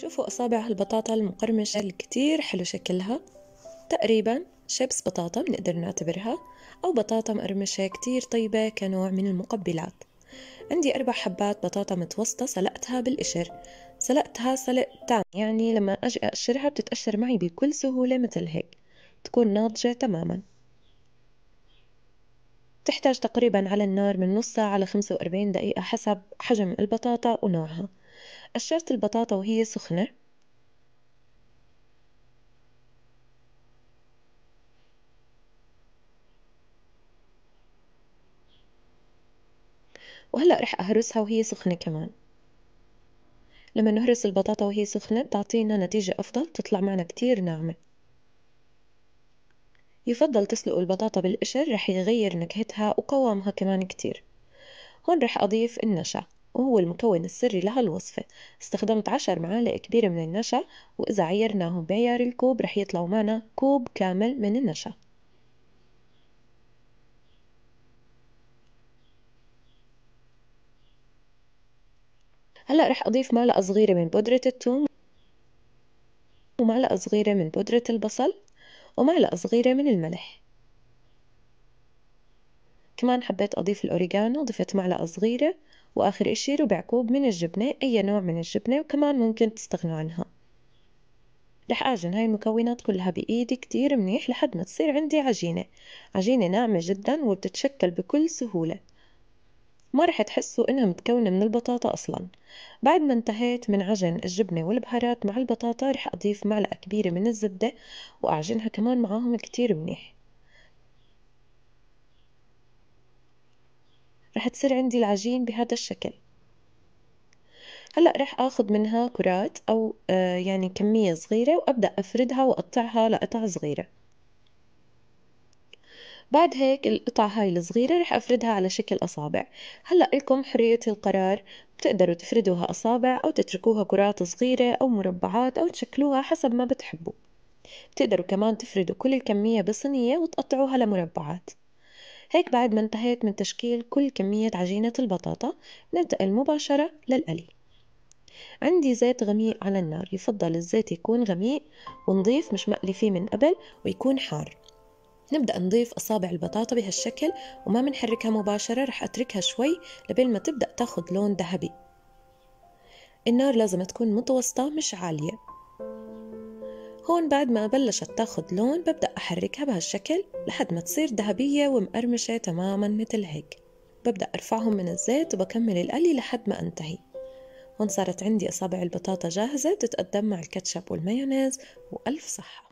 شوفوا أصابع هالبطاطا المقرمشة الكتير حلو شكلها تقريبا شيبس بطاطا بنقدر نعتبرها أو بطاطا مقرمشة كتير طيبة كنوع من المقبلات عندي أربع حبات بطاطا متوسطة سلقتها بالقشر سلقتها سلق تام يعني لما أجي أقشرها بتتقشر معي بكل سهولة مثل هيك تكون ناضجة تماما تحتاج تقريبا على النار من نص ساعة لخمسة وأربعين دقيقة حسب حجم البطاطا ونوعها قشرت البطاطا وهي سخنة وهلأ رح أهرسها وهي سخنة كمان لما نهرس البطاطا وهي سخنة بتعطينا نتيجة أفضل تطلع معنا كتير ناعمة يفضل تسلقوا البطاطا بالقشر رح يغير نكهتها وقوامها كمان كتير هون رح أضيف النشا وهو المكون السري لهالوصفة استخدمت عشر معالق كبيرة من النشا وإذا عيرناهم بعيار الكوب رح يطلعوا معنا كوب كامل من النشا هلأ رح أضيف معلقة صغيرة من بودرة الثوم ومعلقة صغيرة من بودرة البصل ومعلقة صغيرة من الملح كمان حبيت أضيف الأوريجانو ضفت معلقة صغيرة وآخر إشي ربع كوب من الجبنة أي نوع من الجبنة وكمان ممكن تستغنوا عنها رح أعجن هاي المكونات كلها بإيدي كتير منيح لحد ما تصير عندي عجينة عجينة ناعمة جدا وبتتشكل بكل سهولة ما رح تحسوا إنها متكونة من البطاطا أصلا بعد ما انتهيت من عجن الجبنة والبهارات مع البطاطا رح أضيف معلقة كبيرة من الزبدة وأعجنها كمان معاهم كتير منيح رح تصير عندي العجين بهذا الشكل هلأ رح أخذ منها كرات أو آه، يعني كمية صغيرة وأبدأ أفردها وأقطعها لقطع صغيرة بعد هيك القطع هاي الصغيرة رح أفردها على شكل أصابع هلأ لكم حرية القرار بتقدروا تفردوها أصابع أو تتركوها كرات صغيرة أو مربعات أو تشكلوها حسب ما بتحبوا بتقدروا كمان تفردوا كل الكمية بصينية وتقطعوها لمربعات هيك بعد ما انتهيت من تشكيل كل كمية عجينة البطاطا ننتقل مباشرة للقلي عندي زيت غميق على النار يفضل الزيت يكون غميق ونضيف مش مقلي فيه من قبل ويكون حار نبدأ نضيف أصابع البطاطا بهالشكل وما منحركها مباشرة رح أتركها شوي لبين ما تبدأ تاخد لون ذهبي النار لازم تكون متوسطة مش عالية هون بعد ما بلشت تاخد لون ببدأ أحركها بهالشكل لحد ما تصير ذهبية ومقرمشة تماما مثل هيك ببدأ أرفعهم من الزيت وبكمل القلي لحد ما أنتهي هون صارت عندي أصابع البطاطا جاهزة تتقدم مع الكاتشب والمايونيز وألف صحة